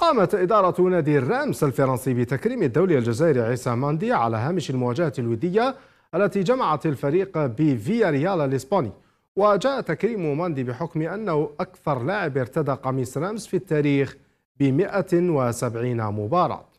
قامت إدارة نادي الرامس الفرنسي بتكريم الدولي الجزائري عيسى ماندي على هامش المواجهة الودية التي جمعت الفريق بفيا ريال الإسباني وجاء تكريم ماندي بحكم أنه أكثر لاعب ارتدى قميص رامس في التاريخ ب 170 مباراة